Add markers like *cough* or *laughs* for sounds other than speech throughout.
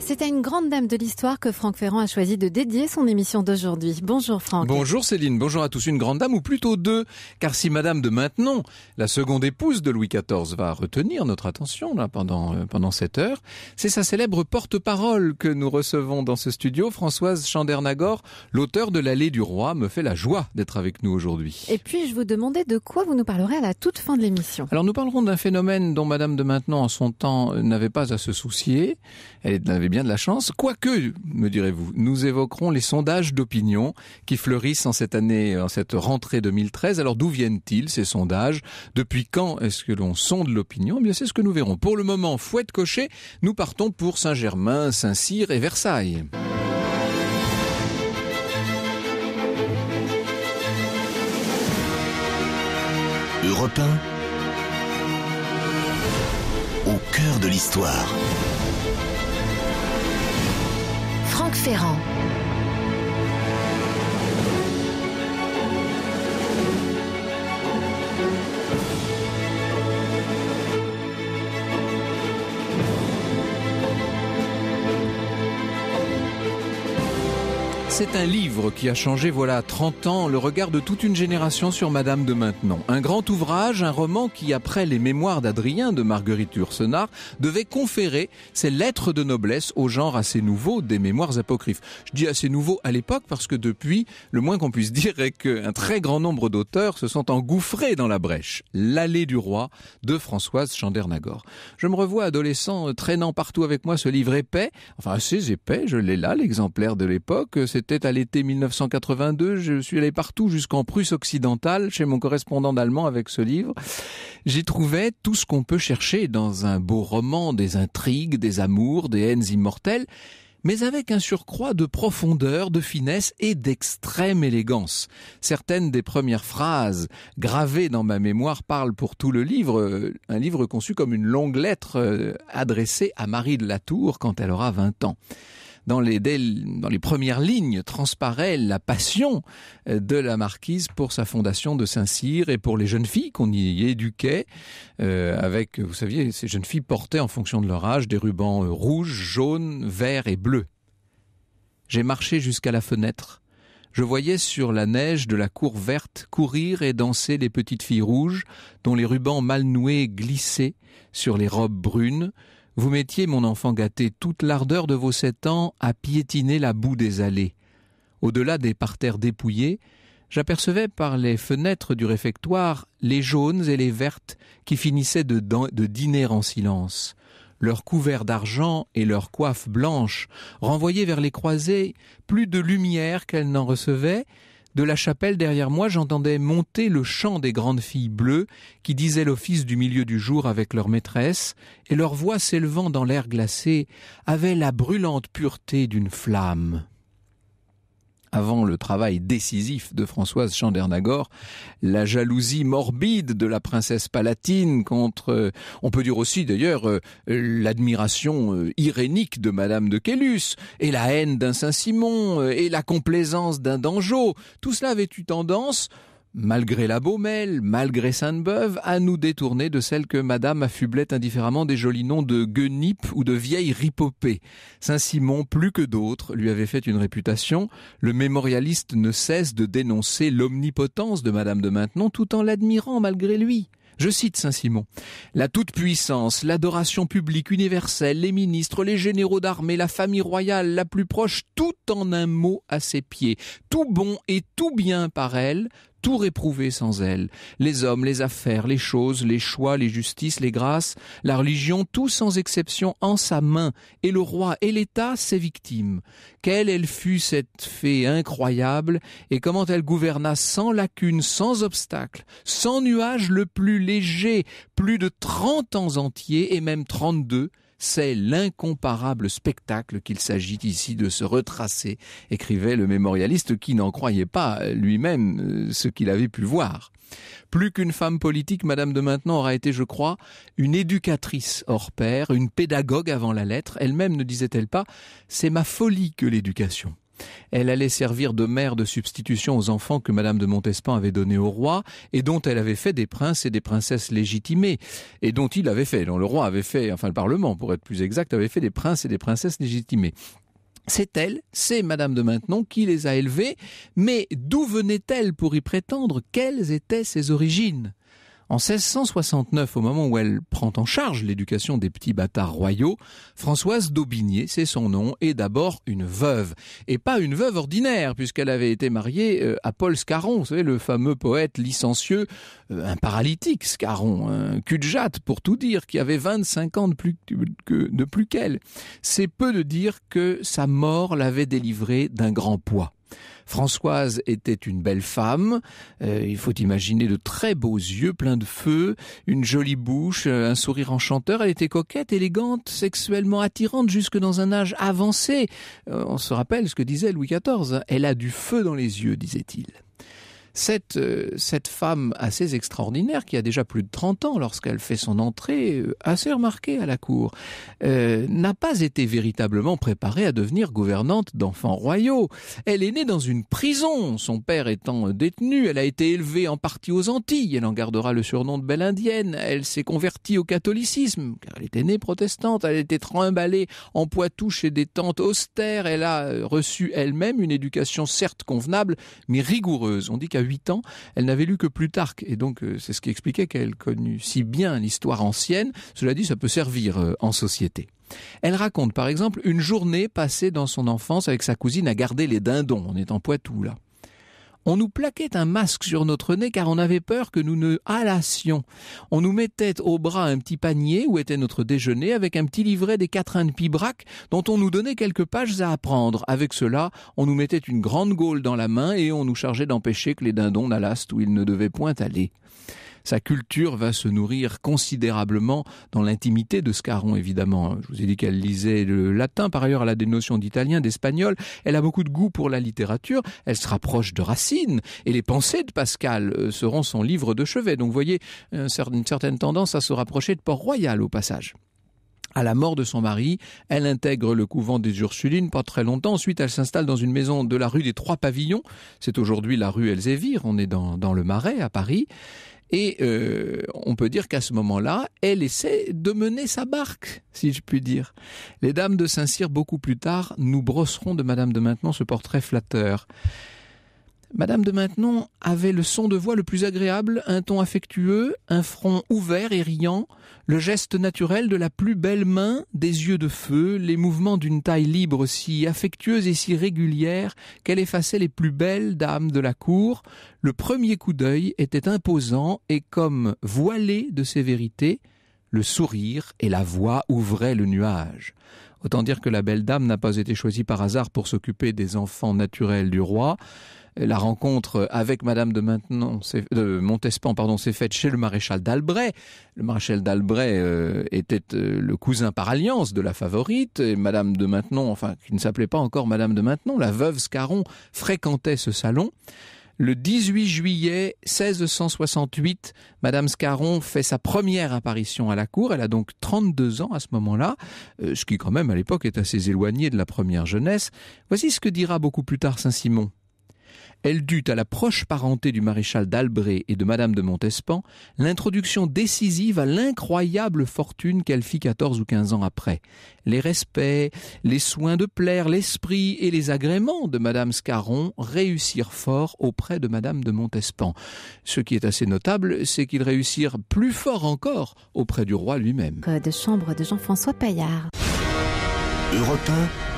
C'est à une grande dame de l'histoire que Franck Ferrand a choisi de dédier son émission d'aujourd'hui. Bonjour Franck. Bonjour Céline, bonjour à tous. Une grande dame, ou plutôt deux, car si Madame de Maintenon, la seconde épouse de Louis XIV, va retenir notre attention là pendant, euh, pendant cette heure, c'est sa célèbre porte-parole que nous recevons dans ce studio, Françoise Chandernagor, l'auteur de L'Allée du Roi, me fait la joie d'être avec nous aujourd'hui. Et puis je vous demandais de quoi vous nous parlerez à la toute fin de l'émission. Alors nous parlerons d'un phénomène dont Madame de Maintenon en son temps n'avait pas à se soucier. Elle n'avait bien de la chance. Quoique, me direz-vous, nous évoquerons les sondages d'opinion qui fleurissent en cette année, en cette rentrée 2013. Alors d'où viennent-ils ces sondages Depuis quand est-ce que l'on sonde l'opinion eh Bien, c'est ce que nous verrons. Pour le moment, fouet de cocher. Nous partons pour Saint-Germain, Saint-Cyr et Versailles. Europe au cœur de l'histoire. Ferrand. C'est un livre qui a changé, voilà 30 ans, le regard de toute une génération sur Madame de Maintenon. Un grand ouvrage, un roman qui, après les mémoires d'Adrien de Marguerite Ursenard, devait conférer ses lettres de noblesse au genre assez nouveau des mémoires apocryphes. Je dis assez nouveau à l'époque parce que depuis, le moins qu'on puisse *laughs* dire est qu'un très grand nombre d'auteurs se sont engouffrés dans la brèche. L'allée du roi de Françoise Chandernagor. Je me revois adolescent traînant partout avec moi ce livre épais, enfin assez épais, je l'ai là, l'exemplaire de l'époque, c'était à l'été 1982. Je suis allé partout jusqu'en Prusse occidentale chez mon correspondant d'allemand avec ce livre. J'y trouvais tout ce qu'on peut chercher dans un beau roman, des intrigues, des amours, des haines immortelles, mais avec un surcroît de profondeur, de finesse et d'extrême élégance. Certaines des premières phrases gravées dans ma mémoire parlent pour tout le livre, euh, un livre conçu comme une longue lettre euh, adressée à Marie de la Tour quand elle aura 20 ans dans les, premières lignes transparaît la passion euh, de la marquise pour sa fondation de Saint-Cyr et pour les jeunes filles qu'on y éduquait euh, avec, vous saviez, ces jeunes filles portaient en fonction de leur âge des rubans euh, rouges, jaunes, verts et bleus. J'ai marché jusqu'à la fenêtre. Je voyais sur la neige de la cour verte courir et danser les petites filles rouges dont les rubans mal noués glissaient sur les robes brunes, vous mettiez, mon enfant gâté, toute l'ardeur de vos sept ans à piétiner la boue des allées. Au-delà des parterres dépouillés, j'apercevais par les fenêtres du réfectoire les jaunes et les vertes qui finissaient de, dîner en silence. Leurs couverts d'argent et leurs coiffes blanches renvoyaient vers les croisées plus de lumière qu'elles n'en recevaient, de la chapelle derrière moi, j'entendais monter le chant des grandes filles bleues qui disaient l'office du milieu du jour avec leur maîtresse, et leur voix s'élevant dans l'air glacé avait la brûlante pureté d'une flamme avant le travail décisif de Françoise Chandernagor, la jalousie morbide de la princesse palatine contre, euh, on peut dire aussi d'ailleurs, euh, l'admiration euh, irénique de Madame de Quélus, et la haine d'un Saint-Simon, et la complaisance d'un Dangeau. Tout cela avait eu tendance, malgré la Baumelle, malgré Sainte-Beuve, à nous détourner de celle que Madame affublait indifféremment des jolis noms de guenip ou de vieille ripopée. Saint-Simon, plus que d'autres, lui avait fait une réputation. Le mémorialiste ne cesse de dénoncer l'omnipotence de Madame de Maintenon tout en l'admirant malgré lui. Je cite Saint-Simon. La toute-puissance, l'adoration publique universelle, les ministres, les généraux d'armée, la famille royale, la plus proche, tout en un mot à ses pieds, tout bon et tout bien par elle, tout réprouvé sans elle. Les hommes, les affaires, les choses, les choix, les justices, les grâces, la religion, tout sans exception en sa main, et le roi et l'État ses victimes. Quelle elle fut cette fée incroyable, et comment elle gouverna sans lacune, sans obstacle, sans nuage le plus léger, plus de trente ans entiers, et même trente-deux, c'est l'incomparable spectacle qu'il s'agit ici de se retracer, écrivait le mémorialiste qui n'en croyait pas lui-même euh, ce qu'il avait pu voir. Plus qu'une femme politique, Madame de Maintenon aura été, je crois, une éducatrice hors pair, une pédagogue avant la lettre. Elle-même ne disait-elle pas C'est ma folie que l'éducation. Elle allait servir de mère de substitution aux enfants que Madame de Montespan avait donnés au roi et dont elle avait fait des princes et des princesses légitimées. et dont il avait fait, dont le roi avait fait, enfin le Parlement pour être plus exact, avait fait des princes et des princesses légitimés. C'est elle, c'est Madame de Maintenon qui les a élevés, mais d'où venait-elle pour y prétendre Quelles étaient ses origines en 1669, au moment où elle prend en charge l'éducation des petits bâtards royaux, Françoise d'Aubigné, c'est son nom, est d'abord une veuve. Et pas une veuve ordinaire, puisqu'elle avait été mariée euh, à Paul Scarron, vous savez, le fameux poète licencieux, euh, un paralytique Scarron, un cul de jatte pour tout dire, qui avait 25 ans de plus, de plus qu'elle. C'est peu de dire que sa mort l'avait délivrée d'un grand poids. Françoise était une belle femme, euh, il faut imaginer de très beaux yeux pleins de feu, une jolie bouche, un sourire enchanteur, elle était coquette, élégante, sexuellement attirante jusque dans un âge avancé. Euh, on se rappelle ce que disait Louis XIV, hein. elle a du feu dans les yeux, disait-il. Euh, cette, femme assez extraordinaire qui a déjà plus de 30 ans lorsqu'elle fait son entrée, euh, assez remarquée à la cour, euh, n'a pas été véritablement préparée à devenir gouvernante d'enfants royaux. Elle est née dans une prison, son père étant détenu, elle a été élevée en partie aux Antilles, elle en gardera le surnom de belle indienne, elle s'est convertie au catholicisme, car elle était née protestante, elle a été trimballée en Poitou chez des tantes austères, elle a reçu elle-même une éducation certes convenable, mais rigoureuse. On dit qu'à ans, elle n'avait lu que Plutarque. Et donc, euh, c'est ce qui expliquait qu'elle connut si bien l'histoire ancienne. Cela dit, ça peut servir euh, en société. Elle raconte par exemple une journée passée dans son enfance avec sa cousine à garder les dindons. On est en Poitou là. On nous plaquait un masque sur notre nez car on avait peur que nous ne halassions. On nous mettait au bras un petit panier où était notre déjeuner avec un petit livret des quatrains de Pibrac dont on nous donnait quelques pages à apprendre. Avec cela, on nous mettait une grande gaule dans la main et on nous chargeait d'empêcher que les dindons n'allassent où ils ne devaient point aller. Sa culture va se nourrir considérablement dans l'intimité de Scarron, évidemment. Je vous ai dit qu'elle lisait le latin, par ailleurs elle a des notions d'italien, d'espagnol, elle a beaucoup de goût pour la littérature, elle se rapproche de Racine, et les pensées de Pascal euh, seront son livre de chevet. Donc vous voyez euh, une certaine tendance à se rapprocher de Port-Royal au passage. À la mort de son mari, elle intègre le couvent des Ursulines pas très longtemps. Ensuite, elle s'installe dans une maison de la rue des Trois Pavillons. C'est aujourd'hui la rue Elzévir. On est dans le Marais, à Paris. Et euh, on peut dire qu'à ce moment-là, elle essaie de mener sa barque, si je puis dire. Les dames de Saint-Cyr, beaucoup plus tard, nous brosseront de Madame de Maintenon ce portrait flatteur. Madame de Maintenon avait le son de voix le plus agréable, un ton affectueux, un front ouvert et riant, le geste naturel de la plus belle main, des yeux de feu, les mouvements d'une taille libre si affectueuse et si régulière qu'elle effaçait les plus belles dames de la cour. Le premier coup d'œil était imposant et comme voilé de sévérité, le sourire et la voix ouvraient le nuage. Autant dire que la belle dame n'a pas été choisie par hasard pour s'occuper des enfants naturels du roi la rencontre avec Madame de, Maintenon, de Montespan pardon, s'est faite chez le maréchal d'Albret. Le maréchal d'Albret euh, était euh, le cousin par alliance de la favorite. Et Madame de Maintenon, enfin, qui ne s'appelait pas encore Madame de Maintenon, la veuve Scarron, fréquentait ce salon. Le 18 juillet 1668, Madame Scarron fait sa première apparition à la cour. Elle a donc 32 ans à ce moment-là, euh, ce qui quand même à l'époque est assez éloigné de la première jeunesse. Voici ce que dira beaucoup plus tard Saint-Simon. Elle dut à la proche parenté du maréchal d'Albret et de Madame de Montespan l'introduction décisive à l'incroyable fortune qu'elle fit 14 ou 15 ans après. Les respects, les soins de plaire, l'esprit et les agréments de Madame Scarron réussirent fort auprès de Madame de Montespan. Ce qui est assez notable, c'est qu'ils réussirent plus fort encore auprès du roi lui-même. Code chambre de Jean-François Paillard. Europe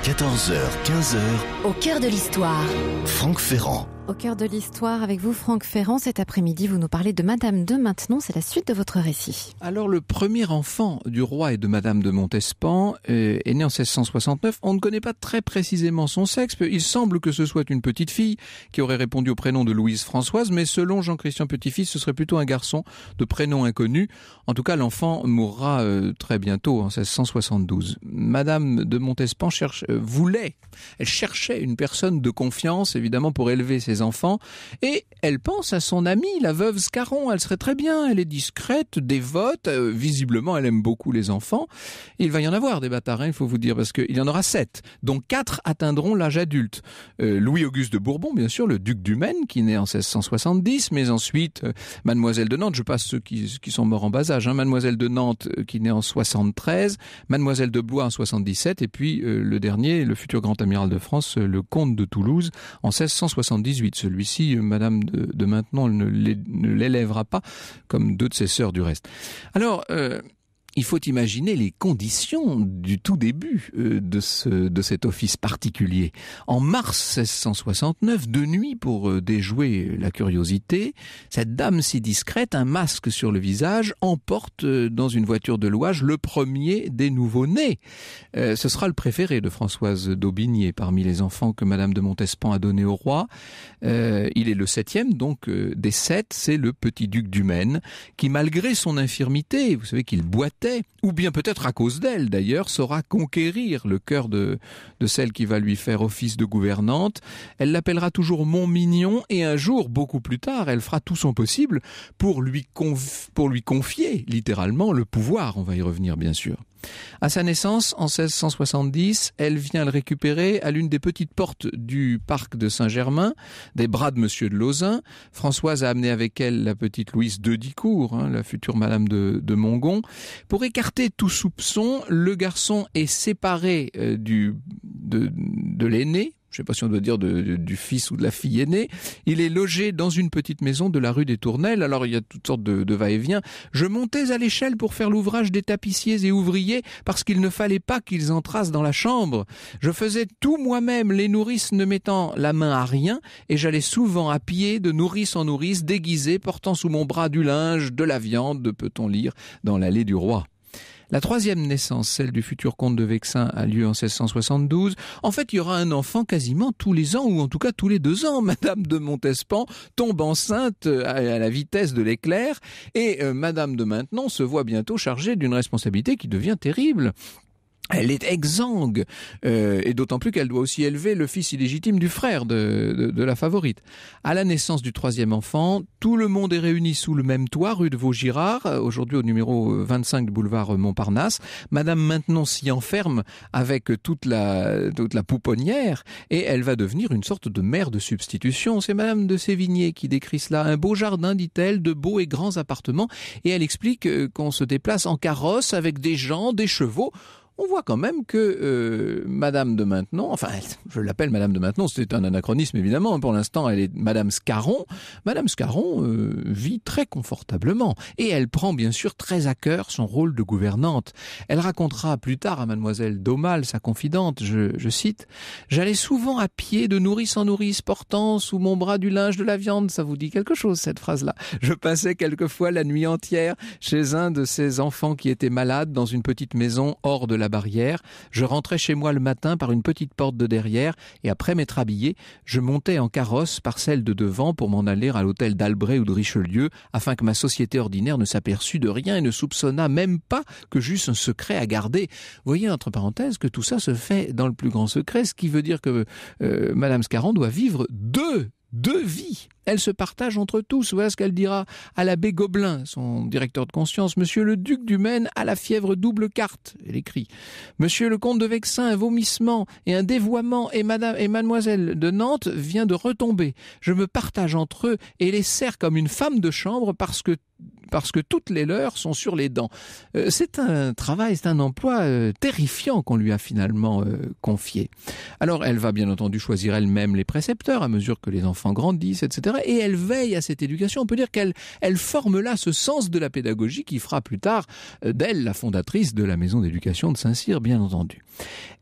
1, 14h, 15h. Au cœur de l'histoire. Franck Ferrand. Au cœur de l'histoire, avec vous Franck Ferrand, cet après-midi, vous nous parlez de Madame de Maintenon, c'est la suite de votre récit. Alors le premier enfant du roi et de Madame de Montespan euh, est né en 1669, on ne connaît pas très précisément son sexe, il semble que ce soit une petite fille qui aurait répondu au prénom de Louise Françoise, mais selon Jean-Christian petit ce serait plutôt un garçon de prénom inconnu. En tout cas, l'enfant mourra euh, très bientôt, en 1672. Madame de Montespan cherche, euh, voulait, elle cherchait une personne de confiance, évidemment, pour élever ses enfants, et elle pense à son amie, la veuve Scarron. Elle serait très bien, elle est discrète, dévote, euh, visiblement elle aime beaucoup les enfants. Il va y en avoir des bâtards, hein, il faut vous dire, parce qu'il y en aura sept, dont quatre atteindront l'âge adulte. Euh, Louis-Auguste de Bourbon, bien sûr, le duc du Maine, qui naît en 1670, mais ensuite euh, Mademoiselle de Nantes, je passe ceux qui, sont morts en bas âge, hein, Mademoiselle de Nantes qui naît en 73, Mademoiselle de Blois en 77, et puis le dernier, le futur grand amiral de France, le comte de Toulouse, en 1678 de Celui-ci, euh, Madame de, de, maintenant, ne l'élèvera pas, comme d'autres de ses sœurs du reste. Alors, euh, il faut imaginer les conditions du tout début euh, de, ce, de cet office particulier. En mars 1669, de nuit pour euh, déjouer la curiosité, cette dame si discrète, un masque sur le visage, emporte euh, dans une voiture de louage le premier des nouveaux nés ce sera le préféré de Françoise d'Aubigné parmi les enfants que Madame de Montespan a donné au roi. il est le septième, donc des sept, c'est le petit duc du Maine, qui malgré son infirmité, vous savez qu'il boite ou bien peut-être à cause d'elle d'ailleurs, saura conquérir le cœur de, de celle qui va lui faire office de gouvernante. Elle l'appellera toujours mon mignon et un jour, beaucoup plus tard, elle fera tout son possible pour pour lui confier littéralement le pouvoir. On va y revenir bien sûr. À sa naissance, en 1670, elle vient le récupérer à l'une des petites portes du parc de Saint-Germain, des bras de Monsieur de Lauzun. Françoise a amené avec elle la petite Louise de Dicourt, la future Madame de, Mongon. Pour écarter tout soupçon, le garçon est séparé euh, du, de l'aîné, je ne sais pas si on doit dire du fils ou de la fille aînée. Il est logé dans une petite maison de la rue des Tournelles. Alors il y a toutes sortes de, va-et-vient. Je montais à l'échelle pour faire l'ouvrage des tapissiers et ouvriers parce qu'il ne fallait pas qu'ils entrassent dans la chambre. Je faisais tout moi-même, les nourrices ne mettant la main à rien, et j'allais souvent à pied de nourrice en nourrice, déguisée, portant sous mon bras du linge, de la viande, peut-on lire, dans l'allée du roi. La troisième naissance, celle du futur comte de Vexin, a lieu en 1672. En fait, il y aura un enfant quasiment tous les ans, ou en tout cas tous les deux ans. *laughs* Madame de Montespan tombe enceinte euh, à la vitesse de l'éclair, et euh, Madame de Maintenon se voit bientôt chargée d'une responsabilité qui devient terrible. Elle est exsangue, euh, et d'autant plus qu'elle doit aussi élever le fils illégitime du frère de, de, la favorite. À la naissance du troisième enfant, tout le monde est réuni sous le même toit, rue de Vaugirard, euh, aujourd'hui au numéro 25 euh, du boulevard Montparnasse. Madame maintenant s'y enferme avec toute la, toute la pouponnière, et elle va devenir une sorte de mère de substitution. C'est Madame de Sévigné qui décrit cela. Un beau jardin, dit-elle, de beaux et grands appartements, et elle explique qu'on se déplace en carrosse avec des gens, des chevaux, on voit quand même que euh, Madame de Maintenon, enfin, je l'appelle Madame de Maintenon, c'est un anachronisme évidemment, hein, pour l'instant elle est Madame Scarron, Madame Scarron euh, vit très confortablement et elle prend bien sûr très à cœur son rôle de gouvernante. Elle racontera plus tard à Mademoiselle Daumal, sa confidente, je, cite, J'allais souvent à pied de nourrice en nourrice, portant sous mon bras du linge de la viande, ça vous dit quelque chose cette phrase-là. Je passais quelquefois la nuit entière chez un de ces enfants qui était malade dans une petite maison hors de barrière, je rentrais chez moi le matin par une petite porte de derrière, et après m'être habillé, je montais en carrosse par celle de devant pour m'en aller à l'hôtel d'Albret ou de Richelieu, afin que ma société ordinaire ne s'aperçût de rien et ne soupçonnât même pas que j'eusse un secret à garder. Voyez, entre parenthèses, que tout ça se fait dans le plus grand secret, ce qui veut dire que euh, Madame Scarron doit vivre deux deux vies. Elle se partage entre tous. Voilà ce qu'elle dira à l'abbé Gobelin, son directeur de conscience. Monsieur le duc du Maine a la fièvre double carte, elle écrit. Monsieur le comte de Vexin, un vomissement et un dévoiement, et madame et mademoiselle de Nantes vient de retomber. Je me partage entre eux et les sers comme une femme de chambre parce que parce que toutes les leurs sont sur les dents. Euh, c'est un travail, c'est un emploi euh, terrifiant qu'on lui a finalement euh, confié. Alors elle va bien entendu choisir elle-même les précepteurs à mesure que les enfants grandissent, etc. Et elle veille à cette éducation. On peut dire qu'elle elle forme là ce sens de la pédagogie qui fera plus tard d'elle la fondatrice de la maison d'éducation de Saint-Cyr, bien entendu.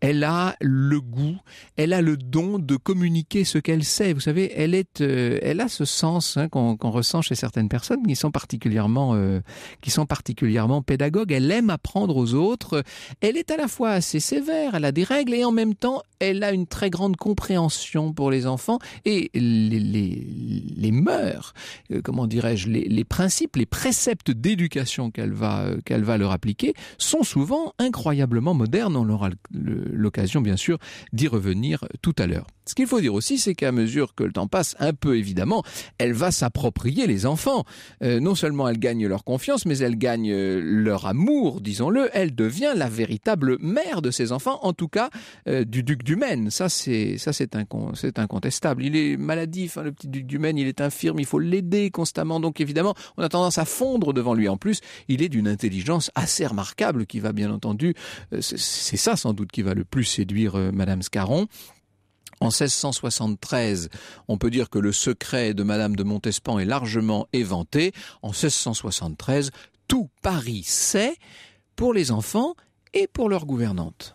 Elle a le goût, elle a le don de communiquer ce qu'elle sait. Vous savez, elle est, elle a ce sens hein, qu'on ressent chez certaines personnes qui sont particulièrement euh, qui sont particulièrement pédagogues. Elle aime apprendre aux autres. Elle est à la fois assez sévère, elle a des règles et en même temps, elle a une très grande compréhension pour les enfants et les, mœurs, euh, comment dirais-je, les, principes, les préceptes d'éducation qu'elle va, euh, qu'elle va leur appliquer sont souvent incroyablement modernes. On aura l'occasion, bien sûr, d'y revenir tout à l'heure. Ce qu'il faut dire aussi, c'est qu'à mesure que le temps passe, un peu évidemment, elle va s'approprier les enfants. non seulement elle gagne leur confiance, mais elle gagne euh, leur amour, disons-le. Elle devient la véritable mère de ses enfants, en tout cas euh, du duc du Maine. Ça, c'est ça, c'est incontestable. Il est maladif, hein, le petit duc du Maine. Il est infirme. Il faut l'aider constamment. Donc évidemment, on a tendance à fondre devant lui. En plus, il est d'une intelligence assez remarquable qui va bien entendu. Euh, c'est ça sans doute qui va le plus séduire Madame Scarron. En 1673, on peut dire que le secret de Madame de Montespan est largement éventé. En 1673, tout Paris sait pour les enfants et pour leurs gouvernantes.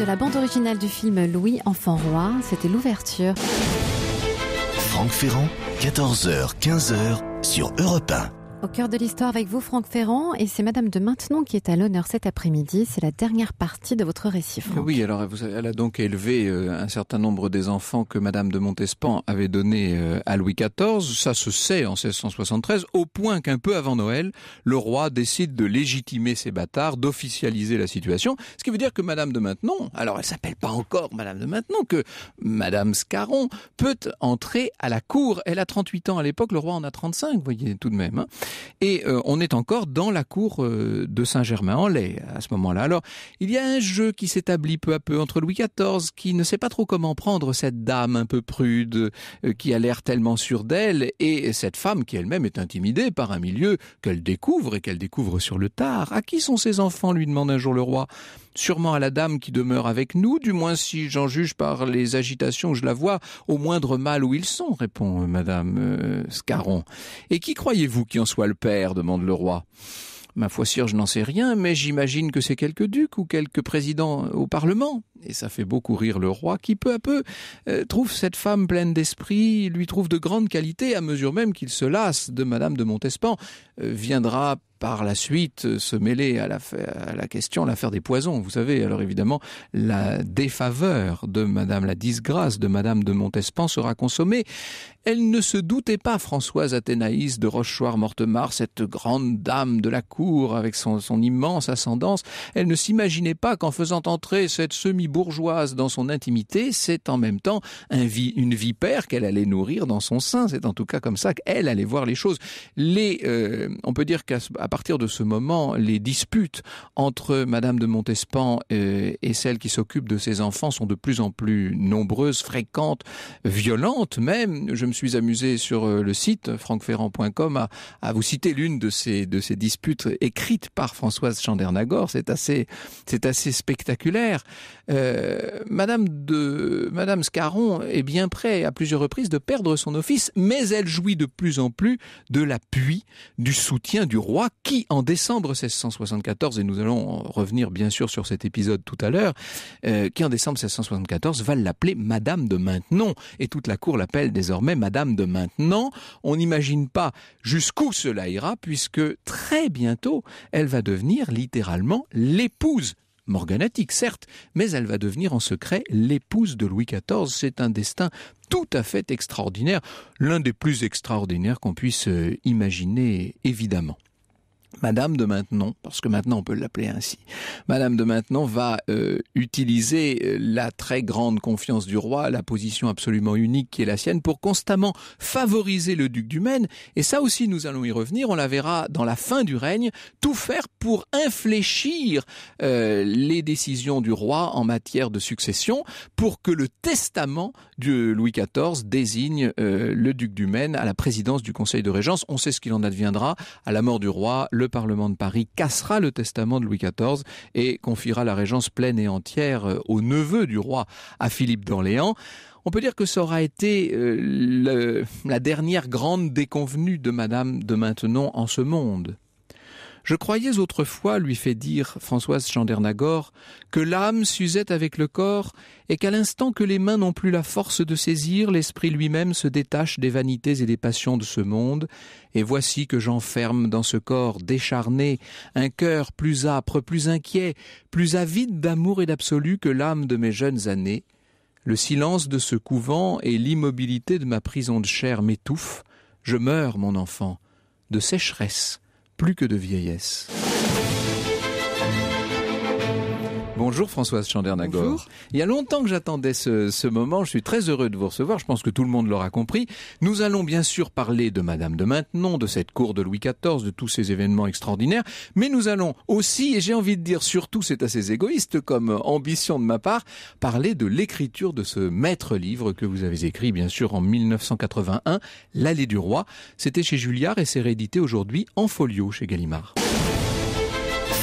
de la bande originale du film Louis Enfant Roi. C'était l'ouverture. Franck Ferrand, 14h, 15h sur Europe 1. Au cœur de l'histoire avec vous, Franck Ferrand, et c'est Madame de Maintenon qui est à l'honneur cet après-midi. C'est la dernière partie de votre récit, Franck. Oui, alors elle a donc élevé euh, un certain nombre des enfants que Madame de Montespan avait donnés euh, à Louis XIV. Ça se sait en 1673, au point qu'un peu avant Noël, le roi décide de légitimer ces bâtards, d'officialiser la situation. Ce qui veut dire que Madame de Maintenon, alors elle s'appelle pas encore Madame de Maintenon, que Madame Scarron peut entrer à la cour. Elle a 38 ans à l'époque, le roi en a 35, vous voyez tout de même. Hein. Et euh, on est encore dans la cour euh, de Saint-Germain-en-Laye à ce moment-là. Alors, il y a un jeu qui s'établit peu à peu entre Louis XIV, qui ne sait pas trop comment prendre cette dame un peu prude, euh, qui a l'air tellement sûre d'elle, et cette femme qui elle-même est intimidée par un milieu qu'elle découvre et qu'elle découvre sur le tard. À qui sont ces enfants lui demande un jour le roi. Sûrement à la dame qui demeure avec nous, du moins si j'en juge par les agitations où je la vois, au moindre mal où ils sont, répond Madame Scarron. Et qui croyez-vous qui en soit le père demande le roi. Ma foi sûre, je n'en sais rien, mais j'imagine que c'est quelque duc ou quelque président au Parlement. Et ça fait beaucoup rire le roi, qui peu à peu euh, trouve cette femme pleine d'esprit, lui trouve de grandes qualités, à mesure même qu'il se lasse de Madame de Montespan, euh, viendra par la suite euh, se mêler à la, à la question, l'affaire des poisons. Vous savez, alors évidemment, la défaveur de Madame, la disgrâce de Madame de Montespan sera consommée. Elle ne se doutait pas, Françoise Athénaïs de Rochechouart-Mortemart, cette grande dame de la cour avec son, immense ascendance, elle ne s'imaginait pas qu'en faisant entrer cette semi-bourgeoise dans son intimité, c'est en même temps un une vipère qu'elle allait nourrir dans son sein. C'est en tout cas comme ça qu'elle allait voir les choses. Les, euh, on peut dire qu'à à partir de ce moment, les disputes entre Madame de Montespan euh, et, celle qui s'occupe de ses enfants sont de plus en plus nombreuses, fréquentes, violentes même. Je me suis amusé sur euh, le site francferrand.com à, vous citer l'une de ces, de ces disputes écrites par Françoise Chandernagor. C'est assez, c'est assez spectaculaire. Euh, Madame de, Madame Scarron est bien près à plusieurs reprises de perdre son office, mais elle jouit de plus en plus de l'appui, du soutien du roi qui, en décembre 1674, et nous allons revenir bien sûr sur cet épisode tout à l'heure, euh, qui en décembre 1674 va l'appeler Madame de Maintenon, et toute la cour l'appelle désormais Madame de Maintenon. On n'imagine pas jusqu'où cela ira, puisque très bientôt, elle va devenir littéralement l'épouse morganatique, certes, mais elle va devenir en secret l'épouse de Louis XIV. C'est un destin tout à fait extraordinaire, l'un des plus extraordinaires qu'on puisse euh, imaginer, évidemment. Madame de Maintenon, parce que maintenant on peut l'appeler ainsi, Madame de Maintenon va euh, utiliser euh, la très grande confiance du roi, la position absolument unique qui est la sienne, pour constamment favoriser le duc du Maine. Et ça aussi, nous allons y revenir, on la verra dans la fin du règne, tout faire pour infléchir euh, les décisions du roi en matière de succession, pour que le testament de Louis XIV désigne le duc du Maine à la présidence du Conseil de Régence. On sait ce qu'il en adviendra à la mort du roi le Parlement de Paris cassera le testament de Louis XIV et confiera la régence pleine et entière euh, au neveu du roi, à Philippe d'Orléans. On peut dire que ça aura été euh, la dernière grande déconvenue de Madame de Maintenon en ce monde. Je croyais autrefois, lui fait dire Françoise Chandernagore, que l'âme s'usait avec le corps et qu'à l'instant que les mains n'ont plus la force de saisir, l'esprit lui-même se détache des vanités et des passions de ce monde, et voici que j'enferme dans ce corps décharné un cœur plus âpre, plus inquiet, plus avide d'amour et d'absolu que l'âme de mes jeunes années. Le silence de ce couvent et l'immobilité de ma prison de chair m'étouffent. Je meurs, mon enfant, de sécheresse plus que de vieillesse. Bonjour Françoise Chandernagor. Il y a longtemps que j'attendais ce, moment. Je suis très heureux de vous recevoir. Je pense que tout le monde l'aura compris. Nous allons bien sûr parler de Madame de Maintenon, de cette cour de Louis XIV, de tous ces événements extraordinaires. Mais nous allons aussi, et j'ai envie de dire surtout, c'est assez égoïste comme ambition de ma part, parler de l'écriture de ce maître livre que vous avez écrit, bien sûr, en 1981, L'Allée du Roi. C'était chez Julliard et c'est réédité aujourd'hui en folio chez Gallimard.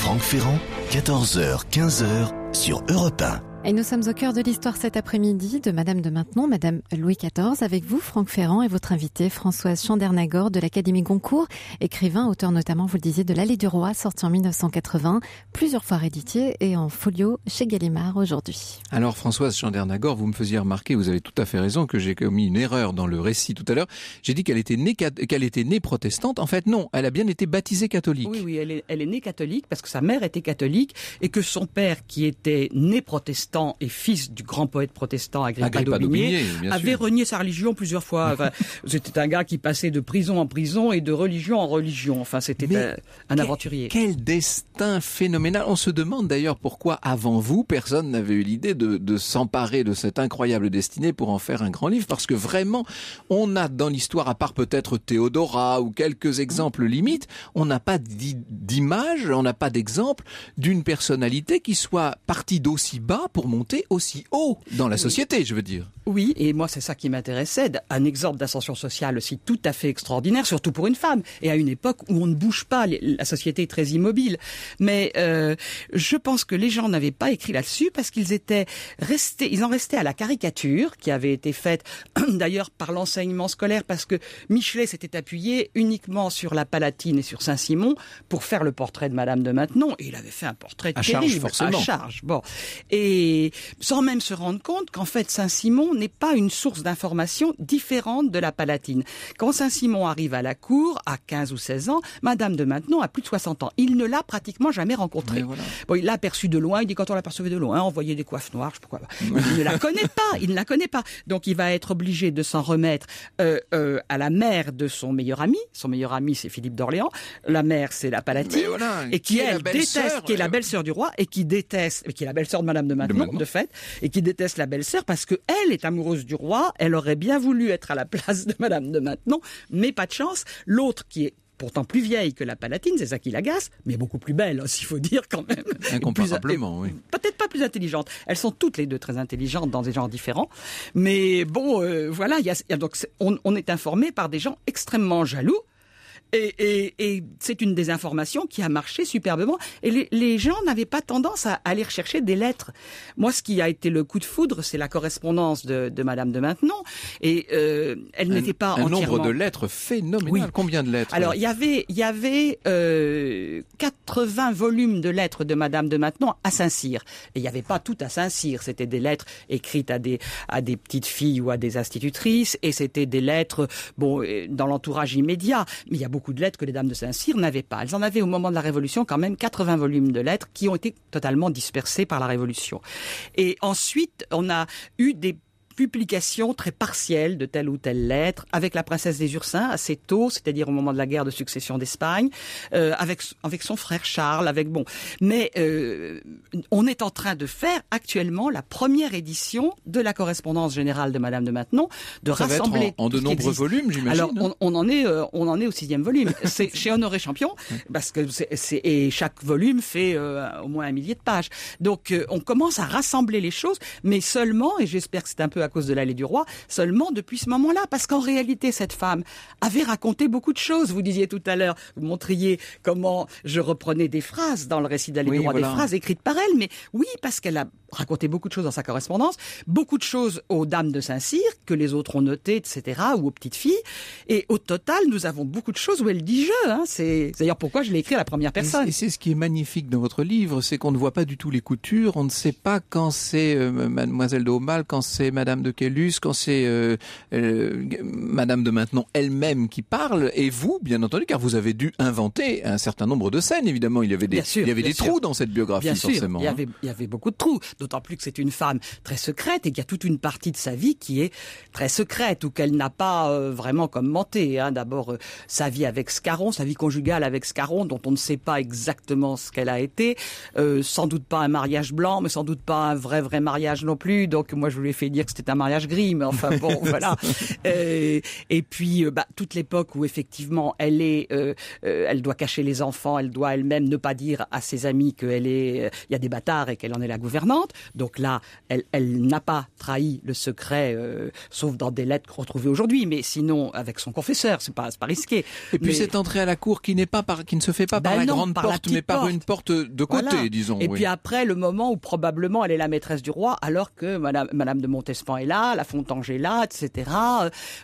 Franck Ferrand 14h, 15h sur Europe et nous sommes au cœur de l'histoire cet après-midi de Madame de Maintenon, Madame Louis XIV, avec vous, Franck Ferrand, et votre invité Françoise Chandernagor, de l'Académie Goncourt, écrivain, auteur notamment, vous le disiez, de L'Allée du Roi, sorti en 1980, plusieurs fois réédité et en folio chez Gallimard aujourd'hui. Alors, Françoise Chandernagor, vous me faisiez remarquer, vous avez tout à fait raison, que j'ai commis une erreur dans le récit tout à l'heure. J'ai dit qu'elle était, née, qu'elle était née protestante. En fait, non, elle a bien été baptisée catholique. Oui, oui, elle est, elle est née catholique parce que sa mère était catholique et que son père, qui était né protestant, et fils du grand poète protestant Agrippa, Daubigné, avait renié sa religion plusieurs fois. *laughs* c'était un gars qui passait de prison en prison et de religion en religion. Enfin, c'était un, aventurier. Quel, destin phénoménal. On se demande d'ailleurs pourquoi avant vous, personne n'avait eu l'idée de, de s'emparer de cette incroyable destinée pour en faire un grand livre. Parce que vraiment, on a dans l'histoire, à part peut-être Théodora ou quelques exemples limites, on n'a pas d'image, on n'a pas d'exemple d'une personnalité qui soit partie d'aussi bas pour monter aussi haut dans la société, je veux dire. Oui, et moi c'est ça qui m'intéressait, un exemple d'ascension sociale aussi tout à fait extraordinaire, surtout pour une femme, et à une époque où on ne bouge pas, la société est très immobile. Mais euh, je pense que les gens n'avaient pas écrit là-dessus parce qu'ils étaient restés, ils en restaient à la caricature qui avait été faite *clears throat* d'ailleurs par l'enseignement scolaire parce que Michelet s'était appuyé uniquement sur la Palatine et sur Saint-Simon pour faire le portrait de Madame de Maintenon et il avait fait un portrait terrible, charge, forcément. à charge. Bon, et sans même se rendre compte qu'en fait Saint-Simon n'est pas une source d'information différente de la Palatine. Quand Saint-Simon arrive à la cour, à 15 ou 16 ans, Madame de Maintenon a plus de 60 ans. Il ne l'a pratiquement jamais rencontrée. il l'a aperçue de loin, il dit quand on l'apercevait de loin, on des coiffes noires, je pas Il ne la *laughs* connaît pas, il ne la connaît pas. Donc il va être obligé de s'en remettre euh, euh, à la mère de son meilleur ami. Son meilleur ami, c'est Philippe d'Orléans. La mère, c'est la Palatine. et qui, elle qui est la belle-sœur du roi, et qui déteste, et qui est la belle-sœur de Madame de Maintenon de fait, et qui déteste la belle-sœur parce qu'elle est amoureuse du roi, elle aurait bien voulu être à la place de Madame de Maintenon, mais pas de chance. L'autre qui est pourtant plus vieille que la Palatine, c'est ça qui l'agace, mais beaucoup plus belle, hein, s'il faut dire quand même. *laughs* Incomparablement, oui. Peut-être pas plus intelligente. Elles sont toutes les deux très intelligentes dans des genres différents, mais bon, euh, voilà, donc, on est informé par des gens extrêmement jaloux et, et, et c'est une désinformation qui a marché superbement. Et les, les gens n'avaient pas tendance à aller chercher des lettres. Moi, ce qui a été le coup de foudre, c'est la correspondance de, de Madame de maintenant Et euh, elle n'était pas un nombre de lettres phénoménal. Combien de lettres Alors, euh il y avait, il y avait euh, 80 volumes de lettres de Madame de maintenant à Saint-Cyr. Et il n'y avait pas tout à Saint-Cyr. C'était des lettres écrites à des à des petites filles ou à des institutrices. Et c'était des lettres, bon, euh, dans l'entourage immédiat. Mais il y a beaucoup de lettres que les dames de Saint-Cyr n'avaient pas. Elles en avaient au moment de la Révolution quand même 80 volumes de lettres qui ont été totalement dispersés par la Révolution. Et ensuite, on a eu des publication très partielle de telle ou telle lettre, avec la princesse des Ursins assez tôt, c'est-à-dire au moment de la guerre de succession d'Espagne, euh, avec avec son frère Charles, avec bon. Mais euh, on est en train de faire actuellement la première édition de la correspondance générale de Madame de Maintenon, de rassembler en, de nombreux volumes, j'imagine. Alors hein. on, on, en est euh, on en est au sixième volume. *laughs* C'est chez Honoré Champion mmh. parce que c'est et chaque volume fait euh, au moins un millier de pages. Donc euh, on commence à rassembler les choses, mais seulement et j'espère que c'est un peu à cause de l'allée du roi, seulement depuis ce moment-là. Parce qu'en réalité, cette femme avait raconté beaucoup de choses. Vous disiez tout à l'heure, vous montriez comment je reprenais des phrases dans le récit d'allée l'allée du roi, des phrases écrites par elle. Mais oui, parce qu'elle a raconté beaucoup de choses dans sa correspondance, beaucoup de choses aux dames de Saint-Cyr, que les autres ont notées, etc., ou aux petites filles. Et au total, nous avons beaucoup de choses où elle dit je. Hein. C'est d'ailleurs pourquoi je l'ai écrit à la première personne. Et c'est ce qui est magnifique dans votre livre, c'est qu'on ne voit pas du tout les coutures, on ne sait pas quand c'est euh, mademoiselle de quand c'est madame de Kellus, quand c'est euh, euh, Madame de Maintenon elle-même qui parle, et vous, bien entendu, car vous avez dû inventer un certain nombre de scènes, évidemment. Il y avait des, il y avait des trous dans cette biographie, forcément. Hein. Il, y avait, beaucoup de trous, d'autant plus que c'est une femme très secrète et qu'il y a toute une partie de sa vie qui est très secrète ou qu'elle n'a pas euh, vraiment commenté. Hein. D'abord, sa vie avec Scarron, sa vie conjugale avec Scarron, dont on ne sait pas exactement ce qu'elle a été. sans doute pas un mariage blanc, mais sans doute pas un vrai, vrai mariage non plus. Donc, moi, je vous l'ai fait dire que c'était un mariage gris, mais enfin bon, *laughs* voilà. Euh, et puis, euh, bah, toute l'époque où effectivement elle est, euh, elle doit cacher les enfants, elle doit elle-même ne pas dire à ses amis qu'elle est, il y a des bâtards et qu'elle en est la gouvernante. Donc là, elle, n'a pas trahi le secret, sauf dans des lettres retrouvées aujourd'hui, mais sinon avec son confesseur, c'est pas, pas risqué. Et puis cette entrée à la cour qui n'est pas qui ne se fait pas ben par la grande porte, mais par une porte de côté, disons. Et puis après le moment où probablement elle est la maîtresse du roi, alors que Madame, Madame de Montespan est là, la Fontange est là, etc.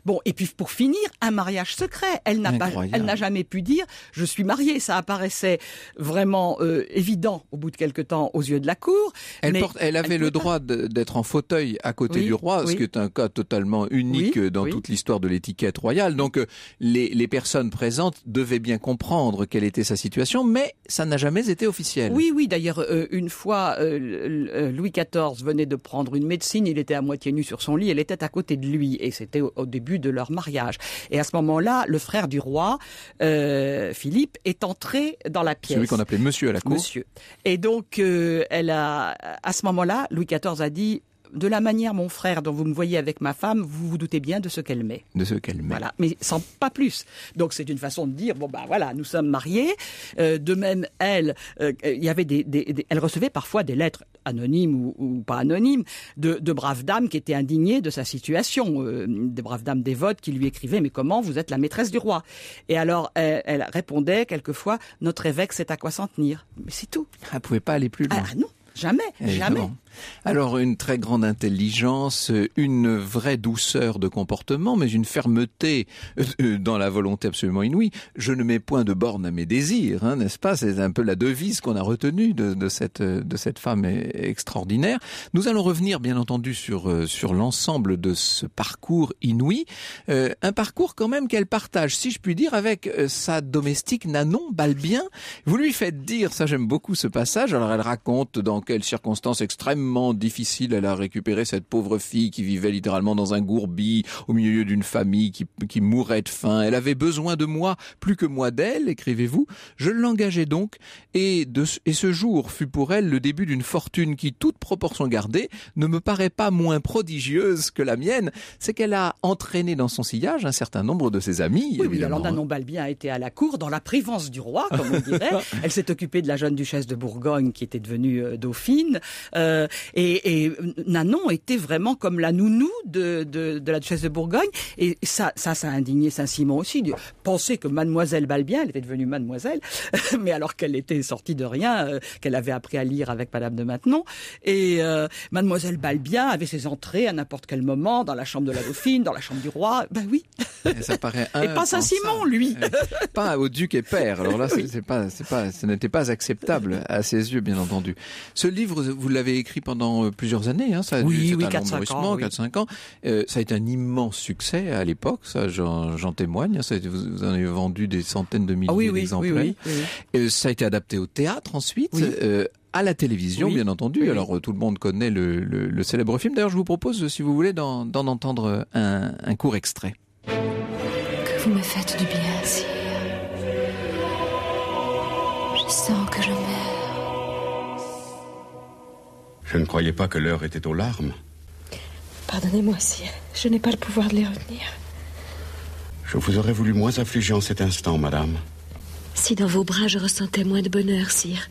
Bon, et puis pour finir, un mariage secret. Elle n'a pas, elle n'a jamais pu dire je suis mariée. Ça apparaissait vraiment euh, évident au bout de quelques temps aux yeux de la cour. Elle, elle avait le droit d'être en fauteuil à côté du roi, ce qui est un cas totalement unique dans toute l'histoire de l'étiquette royale. Donc euh, les, personnes présentes devaient bien comprendre quelle était sa situation, mais ça n'a jamais été officiel. Oui, oui. D'ailleurs, euh, une fois, Louis XIV venait de prendre une médecine, il était à moitié sur son lit, elle était à côté de lui, et c'était au, début de leur mariage. Et à ce moment-là, le frère du roi, euh, Philippe, est entré dans la pièce. Celui qu'on appelait monsieur à la cour. Monsieur. Et donc, euh, elle a, à ce moment-là, Louis XIV a dit, de la manière, mon frère, dont vous me voyez avec ma femme, vous vous doutez bien de ce qu'elle met. De ce qu'elle met. Voilà, mais sans pas plus. Donc c'est une façon de dire, bon ben bah, voilà, nous sommes mariés. Euh, de même, elle, euh, il y avait des, elle recevait parfois des lettres anonymes ou, pas anonymes de, de, braves dames qui étaient indignées de sa situation, euh, des braves dames dévotes qui lui écrivaient, mais comment vous êtes la maîtresse du roi Et alors elle, répondait quelquefois, notre évêque sait à quoi s'en tenir. Mais c'est tout. Elle pouvait pas aller plus loin. Ah non. Jamais, jamais. Alors une très grande intelligence, une vraie douceur de comportement, mais une fermeté euh, euh, dans la volonté absolument inouïe. Je ne mets point de borne à mes désirs, hein, n'est-ce pas C'est un peu la devise qu'on a retenue de, cette, euh, de cette femme e, extraordinaire. Nous allons revenir bien entendu sur, sur l'ensemble de ce parcours inouï, un parcours quand même qu'elle partage, si je puis dire, avec sa domestique Nanon Balbien. Vous lui faites dire, ça j'aime beaucoup ce passage, alors elle raconte dans quelles circonstances extrêmes difficile à la récupérer, cette pauvre fille qui vivait littéralement dans un gourbi au milieu d'une famille qui, qui mourait de faim. Elle avait besoin de moi, plus que moi d'elle, écrivez-vous. Je l'engageai donc, et, de, et ce jour fut pour elle le début d'une fortune qui, toute proportion gardée, ne me paraît pas moins prodigieuse que la mienne. C'est qu'elle a entraîné dans son sillage un certain nombre de ses amis. Oui, évidemment. Oui, a été à la cour, dans la prévence du roi, comme on dirait. *laughs* Elle s'est occupée de la jeune duchesse de Bourgogne qui était devenue euh, dauphine. Euh, et, Nanon était vraiment comme la nounou de, de, la duchesse de Bourgogne. Et ça, ça, ça a indigné Saint-Simon aussi. de Penser que Mademoiselle Balbien, elle était devenue Mademoiselle, *laughs* mais alors qu'elle était sortie de rien, euh, qu'elle avait appris à lire avec Madame de Maintenon. Et euh, Mademoiselle Balbien avait ses entrées à n'importe quel moment dans la chambre de la Dauphine, dans la chambre du roi. Ben oui. Et ça paraît *laughs* Et pas Saint-Simon, lui. Eh, pas au duc et père. Alors là, pas, ce n'était pas acceptable à ses yeux, bien entendu. Ce livre, vous l'avez écrit pendant euh, plusieurs années. Hein, ça a oui, oui 4-5 ans. Euh, ça a été un immense succès à l'époque, ça j'en témoigne. Hein, vous, en avez vendu des centaines de milliers ah d'exemplaires. Euh, ça a été adapté au théâtre ensuite. à la télévision, bien entendu. Alors tout le monde connaît le, célèbre film. D'ailleurs, je vous propose, si vous voulez, d'en entendre un, un court extrait. Que vous me faites du bien, sire. Je sens que je m'aime. Je ne croyais pas que l'heure était aux larmes. Pardonnez-moi, sire. Je n'ai pas le pouvoir de les retenir. Je vous aurais voulu moins affliger en cet instant, madame. Si dans vos bras je ressentais moins de bonheur, sire,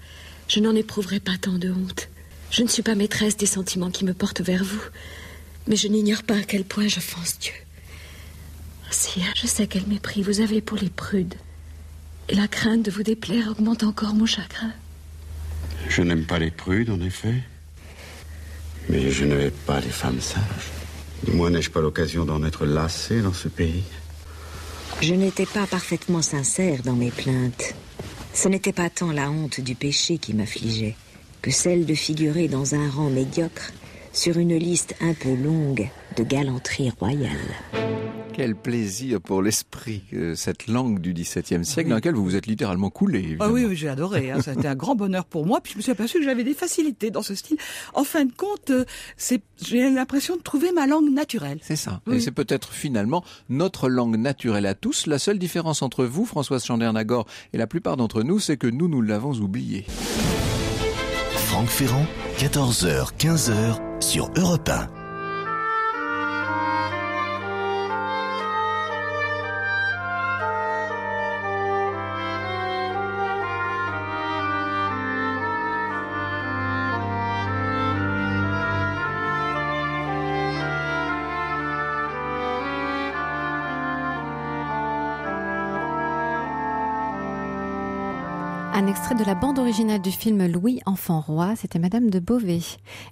je n'en éprouverais pas tant de honte. Je ne suis pas maîtresse des sentiments qui me portent vers vous, mais je n'ignore pas à quel point j'offense Dieu. Sire, je sais quel mépris vous avez pour les prudes, et la crainte de vous déplaire augmente encore mon chagrin. Je n'aime pas les prudes, en effet. Mais je ne vais pas les femmes sages. Du moins n'ai-je pas l'occasion d'en être lassé dans ce pays. Je n'étais pas parfaitement sincère dans mes plaintes. Ce n'était pas tant la honte du péché qui m'affligeait que celle de figurer dans un rang médiocre sur une liste un peu longue de galanterie royale. Quel plaisir pour l'esprit, euh, cette langue du XVIIe siècle dans laquelle vous vous êtes littéralement coulé. Ah oui, j'ai adoré. Hein. été un grand bonheur pour moi. Puis je me suis aperçu que j'avais des facilités dans ce style. En fin de compte, euh, j'ai l'impression de trouver ma langue naturelle. C'est ça. Et c'est peut-être finalement notre langue naturelle à tous. La seule différence entre vous, Françoise Chandernagor, et la plupart d'entre nous, c'est que nous, nous l'avons oubliée. Franck Ferrand, 14h, 15h sur Europe 1. de la bande originale du film Louis Enfant Roi, c'était Madame de Beauvais.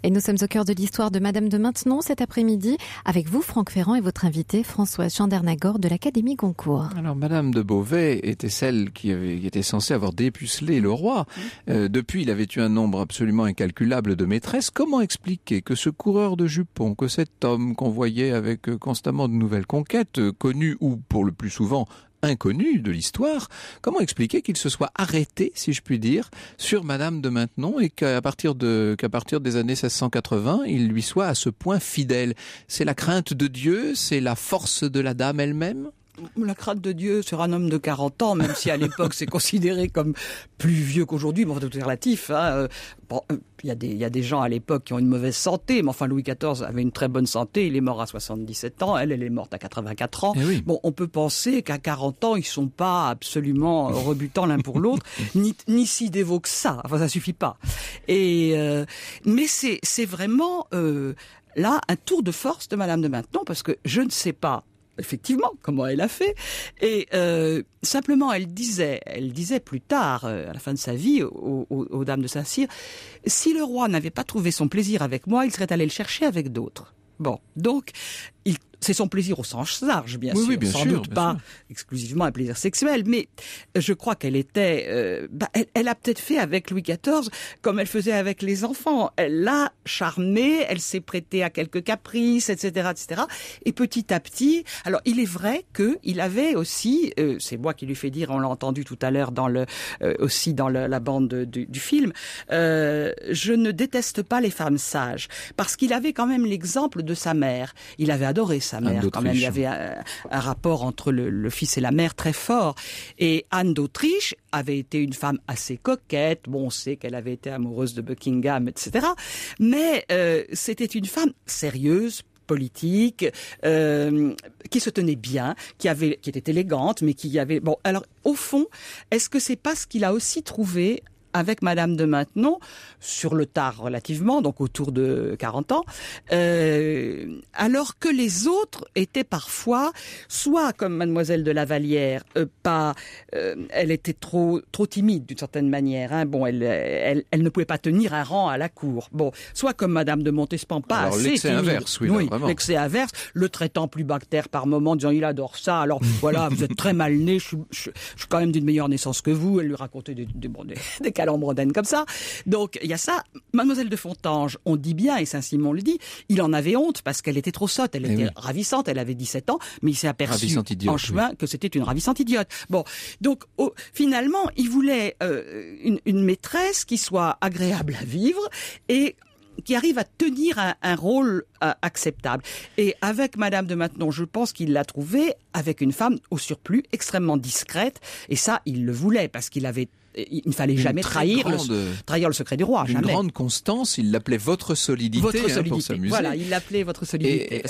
Et nous sommes au cœur de l'histoire de Madame de Maintenon cet après-midi, avec vous Franck Ferrand et votre invité Françoise Chandernagor, de l'Académie Goncourt. Alors Madame de Beauvais était celle qui, avait, était censée avoir dépucelé le roi. Euh, depuis, il avait eu un nombre absolument incalculable de maîtresses. Comment expliquer que ce coureur de jupons, que cet homme qu'on voyait avec euh, constamment de nouvelles conquêtes, euh, connu ou pour le plus souvent inconnu de l'histoire, comment expliquer qu'il se soit arrêté, si je puis dire, sur Madame de Maintenon et qu'à partir de qu'à partir des années 1680, il lui soit à ce point fidèle C'est la crainte de Dieu, c'est la force de la dame elle-même la crainte de Dieu sur un homme de 40 ans, même si à l'époque c'est considéré comme plus vieux qu'aujourd'hui, mais tout relatif. il hein, euh, euh, y, a des, y des gens à l'époque qui ont une mauvaise santé, mais enfin Louis XIV avait une très bonne santé, il est mort à 77 ans, elle, elle est morte à 84 ans. Eh bon, on peut penser qu'à 40 ans, ils sont pas absolument rebutants l'un pour l'autre, *laughs* ni, ni si dévots que ça, enfin ça suffit pas. Et euh, Mais c'est vraiment... là un tour de force de Madame de Maintenon, parce que je ne sais pas effectivement, comment elle a fait. Et euh, simplement, elle disait, elle disait plus tard, euh, à la fin de sa vie, aux dames de Saint-Cyr, si le roi n'avait pas trouvé son plaisir avec moi, il serait allé le chercher avec d'autres. Bon, donc, il c'est son plaisir au sens large, bien sûr, oui, bien sans sûr, doute pas exclusivement un plaisir sexuel, mais je crois qu'elle était, euh, bah, elle, elle, a peut-être fait avec Louis XIV comme elle faisait avec les enfants. Elle l'a charmé, elle s'est prêtée à quelques caprices, etc., etc. Et petit à petit, alors il est vrai que il avait aussi, euh, c'est moi qui lui fais dire, on l'a entendu tout à l'heure dans le, euh, aussi dans la bande du, du film, je ne déteste pas les femmes sages parce qu'il avait quand même l'exemple de sa mère. Il avait adoré sa quand Il y avait euh, un, rapport entre le, fils et la mère très fort. Et Anne d'Autriche avait été une femme assez coquette. Bon, on sait qu'elle avait été amoureuse de Buckingham, etc. Mais euh, c'était une femme sérieuse, politique, euh, qui se tenait bien, qui qui était élégante, mais qui avait. Bon, alors au fond, est-ce que c'est pas ce qu'il a aussi trouvé avec Madame de Maintenon, sur le tard relativement, donc autour de 40 ans, euh, alors que les autres étaient parfois, soit comme Mademoiselle de Lavallière, euh, pas, euh, elle était trop trop timide d'une certaine manière. Hein, bon, elle, elle, elle ne pouvait pas tenir un rang à la cour. Bon, soit comme Madame de Montespan, pas alors, assez l'excès inverse, oui, vraiment. l'excès inverse, le traitant plus bactère par moment, disant il adore ça. Alors *laughs* voilà, vous êtes très mal né. Je, suis, je, suis quand même d'une meilleure naissance que vous. Elle lui racontait des, des, des, mondaine comme ça. Donc il y a ça. Mademoiselle de Fontange, on dit bien, et Saint-Simon le dit, il en avait honte parce qu'elle était trop sotte, elle eh était ravissante, elle avait 17 ans, mais il s'est aperçu en chemin que c'était une ravissante idiote. Bon, donc finalement, il voulait euh, une, maîtresse qui soit agréable à vivre et qui arrive à tenir un, rôle euh, acceptable. Et avec Madame de Maintenon, je pense qu'il l'a trouvée avec une femme au surplus extrêmement discrète. Et ça, il le voulait parce qu'il avait il ne fallait jamais trahir, le, secret du roi. Une grande constance, il l'appelait votre solidité, hein, pour s'amuser. Voilà, il l'appelait votre solidité.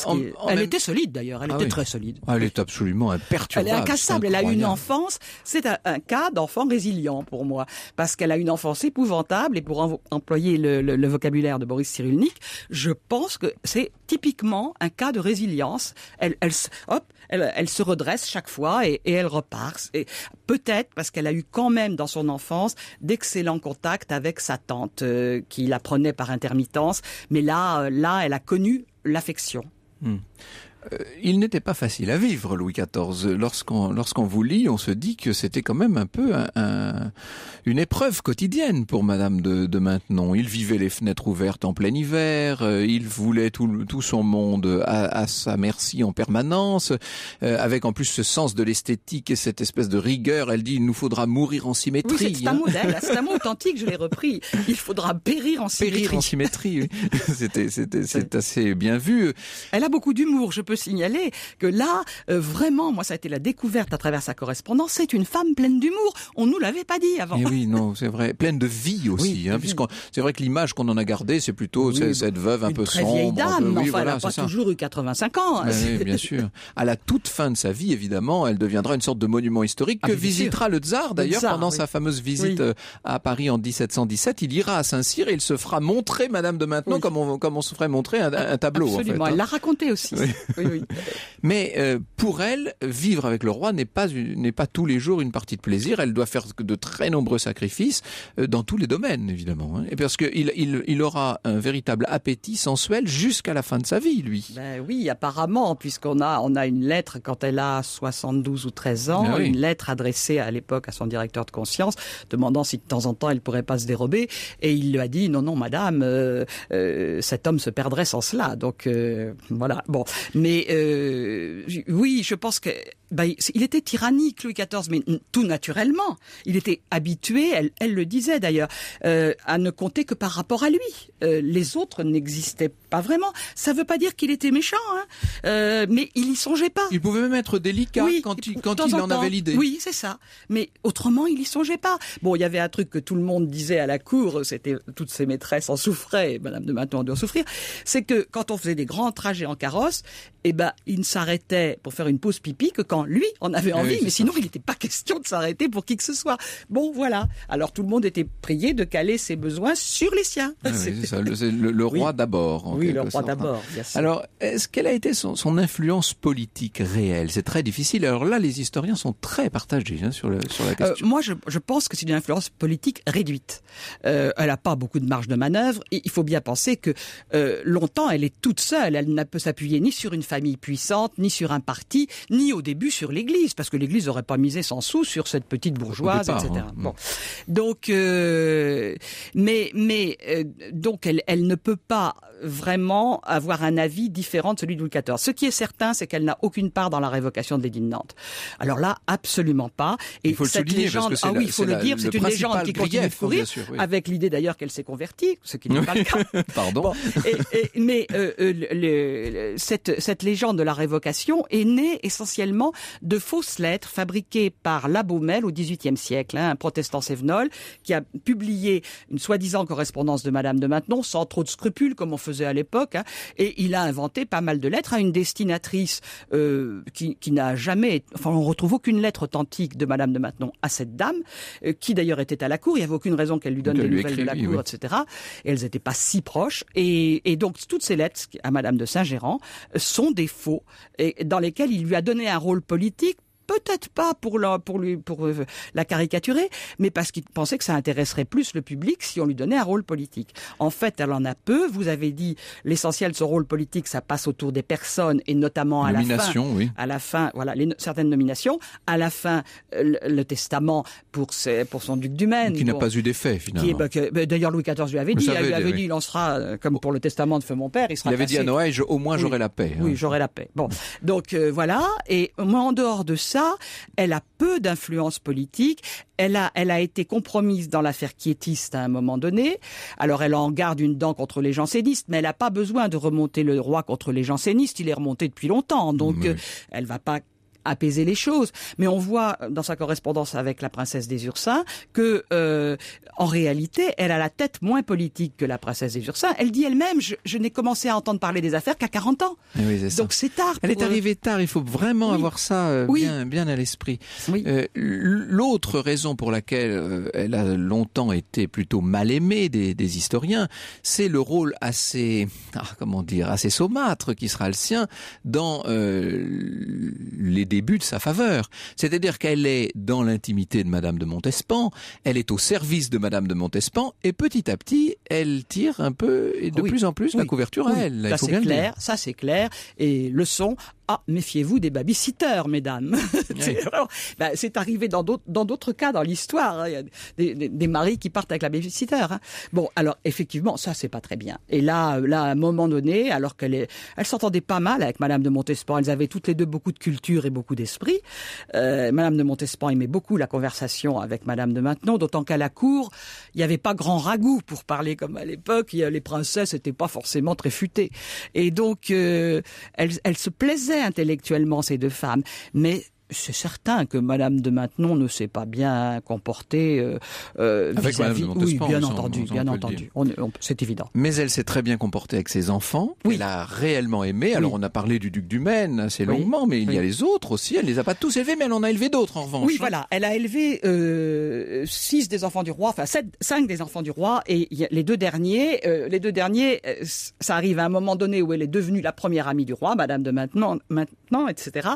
elle était solide d'ailleurs, elle ah était très solide. Ah, elle est absolument imperturbable. Elle est incassable, elle a une enfance, c'est un, cas d'enfant résilient pour moi, parce qu'elle a une enfance épouvantable, et pour employer le, vocabulaire de Boris Cyrulnik, je pense que c'est typiquement un cas de résilience. Elle, elle hop, elle, se redresse chaque fois et, elle repart. Et peut-être parce qu'elle a eu quand même dans son enfance d'excellents contacts avec sa tante euh, qui la prenait par intermittence, mais là, euh, là, elle a connu l'affection. Hmm. Euh, il n'était pas facile à vivre, Louis XIV. Lorsqu'on lorsqu'on vous lit, on se dit que c'était quand même un peu un, une épreuve quotidienne pour Madame de, de, Maintenon. Il vivait les fenêtres ouvertes en plein hiver, euh, il voulait tout, tout son monde à, à, sa merci en permanence, euh, avec en plus ce sens de l'esthétique et cette espèce de rigueur. Elle dit, il nous faudra mourir en symétrie. Oui, c'est un hein. modèle, c'est un mot *laughs* authentique, je l'ai repris. Il faudra périr en symétrie. Périr en symétrie, *laughs* c'était C'était assez bien vu. Elle a beaucoup d'humour, je peut signaler que là, euh, vraiment, moi, ça a été la découverte à travers sa correspondance. C'est une femme pleine d'humour. On nous l'avait pas dit avant. Et oui, non, c'est vrai. Pleine de vie aussi, hein, puisqu'on, c'est vrai que l'image qu'on en a gardée, c'est plutôt cette veuve un peu très sombre. vieille dame, enfin, elle a pas toujours eu 85 ans. Oui, bien sûr. À la toute fin de sa vie, évidemment, elle deviendra une sorte de monument historique ah, que visitera le tsar d'ailleurs pendant sa fameuse visite euh, à Paris en 1717. Il ira à Saint-Cyr et il se fera montrer Madame de maintenant comme on, comme on se ferait montrer un, tableau. Absolument. Elle hein. l'a raconté aussi. *laughs* oui, Mais euh, pour elle, vivre avec le roi n'est pas, n'est pas tous les jours une partie de plaisir. Elle doit faire de très nombreux sacrifices euh, dans tous les domaines, évidemment. Hein. Et parce qu'il il, il aura un véritable appétit sensuel jusqu'à la fin de sa vie, lui. Ben oui, apparemment, puisqu'on a, on a une lettre quand elle a 72 ou 13 ans, ah une lettre adressée à l'époque à son directeur de conscience, demandant si de temps en temps elle pourrait pas se dérober. Et il lui a dit non, non, madame, euh, cet homme se perdrait sans cela. Donc voilà. Bon, mais mais euh, oui, je pense que bah, il était tyrannique Louis XIV, mais tout naturellement. Il était habitué, elle, elle le disait d'ailleurs, euh, à ne compter que par rapport à lui. Euh, les autres n'existaient pas vraiment. Ça ne veut pas dire qu'il était méchant, hein, mais il y songeait pas. Il pouvait même être délicat quand il, quand il en, avait l'idée. Oui, c'est ça. Mais autrement, il y songeait pas. Bon, il y avait un truc que tout le monde disait à la cour, c'était toutes ses maîtresses en souffraient, Madame de Maintenon en doit souffrir, c'est que quand on faisait des grands trajets en carrosse, eh ben, il ne s'arrêtait pour faire une pause pipi que quand lui en avait eh envie, mais sinon il n'était pas question de s'arrêter pour qui que ce soit. Bon, voilà. Alors tout le monde était prié de caler ses besoins sur les siens. Ah *laughs* c'est Le, roi d'abord. Oui, le roi hein. d'abord. Alors, est-ce quelle a été son, influence politique réelle C'est très difficile. Alors là, les historiens sont très partagés hein, sur, la euh, question. moi, je, pense que c'est une influence politique réduite. Euh, elle n'a pas beaucoup de marge de manœuvre. Et il faut bien penser que euh, longtemps, elle est toute seule. Elle ne peut s'appuyer ni sur une famille puissante, ni sur un parti, ni au début sur l'Église, parce que l'Église n'aurait pas misé 100 sous sur cette petite bourgeoise, etc. Hein. Bon. Donc, euh, mais, mais euh, donc elle, elle ne peut pas vraiment avoir un avis différent de celui de Louis XIV. Ce qui est certain, c'est qu'elle n'a aucune part dans la révocation de l'édit de Nantes. Alors là, absolument pas. Et il faut cette le ah oui, il faut le dire, c'est une légende qui continue de courir, avec l'idée d'ailleurs qu'elle s'est convertie, ce qui n'est pas le *laughs* cas. Pardon. mais euh, euh, le, cette, légende de la révocation est née essentiellement de fausses lettres fabriquées par Labaumel au XVIIIe siècle, hein, un protestant sévenol qui a publié une soi-disant correspondance de Madame de Maintenon sans trop de scrupules, comme on faisait à l'époque, hein, et il a inventé pas mal de lettres à une destinatrice euh, qui, n'a jamais, enfin on retrouve aucune lettre authentique de Madame de Maintenon à cette dame, euh, qui d'ailleurs était à la cour, il n'y avait aucune raison qu'elle lui donne des nouvelles de la cour, etc. Et elles n'étaient pas si proches, et, donc toutes ces lettres à Madame de Saint-Géran euh, sont des faux, et dans lesquelles il lui a donné un rôle politique peut-être pas pour la, pour lui, pour euh, la caricaturer, mais parce qu'il pensait que ça intéresserait plus le public si on lui donnait un rôle politique. En fait, elle en a peu. Vous avez dit l'essentiel de ce rôle politique, ça passe autour des personnes et notamment à la fin. Oui. À la fin, voilà, les, certaines nominations. À la fin, euh, le, testament pour ses, pour son duc du Qui n'a pas eu d'effet finalement. Bah, bah, d'ailleurs, Louis XIV lui avait dit, il lui dit, il en sera euh, comme pour le testament de feu mon père, il sera. Il avait dit à Noël, au moins j'aurai la paix. Hein. Oui, j'aurai la paix. Bon, donc voilà. Et moi, en dehors de ça elle a peu d'influence politique. Elle a, elle a été compromise dans l'affaire quiétiste à un moment donné. Alors elle en garde une dent contre les jansénistes, mais elle n'a pas besoin de remonter le roi contre les jansénistes. Il est remonté depuis longtemps, donc euh, elle va pas apaiser les choses. Mais on voit euh, dans sa correspondance avec la princesse des Ursins que, euh, en réalité, elle a la tête moins politique que la princesse des Ursins. Elle dit elle-même, je, n'ai commencé à entendre parler des affaires qu'à 40 ans. Eh Donc c'est tard. Elle est arrivée tard, il faut vraiment avoir ça euh, bien, à l'esprit. L'autre raison pour laquelle elle a longtemps été plutôt mal aimée des, historiens, c'est le rôle assez, ah, comment dire, assez saumâtre qui sera le sien dans les début de sa faveur. C'est-à-dire qu'elle est dans l'intimité de Madame de Montespan, elle est au service de Madame de Montespan, et petit à petit, elle tire un peu, et de plus en plus, la couverture à elle. ça c'est clair, ça c'est clair, et le son ah, méfiez-vous des babysitters, mesdames. *laughs* Bah, c'est arrivé dans d'autres cas dans l'histoire. Hein. Des, des, maris qui partent avec la babysitter. Hein. Bon, alors effectivement, ça c'est pas très bien. Et là, là, à un moment donné, alors qu'elle est, elle s'entendait pas mal avec Madame de Montespan, elles avaient toutes les deux beaucoup de culture et beaucoup d'esprit. Euh, Madame de Montespan aimait beaucoup la conversation avec Madame de Maintenon, d'autant qu'à la cour, il n'y avait pas grand ragoût pour parler comme à l'époque. Les princesses n'étaient pas forcément très futées. Et donc, euh, elles elle se plaisait intellectuellement ces deux femmes, mais c'est certain que Madame de Maintenon ne s'est pas bien comportée vis -à -vis. Oui, bien entendu, bien entendu. c'est évident. Mais elle s'est très bien comportée avec ses enfants. Oui. Elle a réellement aimé. Alors on a parlé du duc du Maine assez longuement, mais il y a les autres aussi. Elle ne les a pas tous élevés, mais elle en a élevé d'autres en revanche. Oui, hein. voilà. Elle a élevé euh, six des enfants du roi, enfin cinq des enfants du roi, et les deux derniers, euh, les deux derniers, euh, ça arrive à un moment donné où elle est devenue la première amie du roi, Madame de Maintenon, maintenant, etc.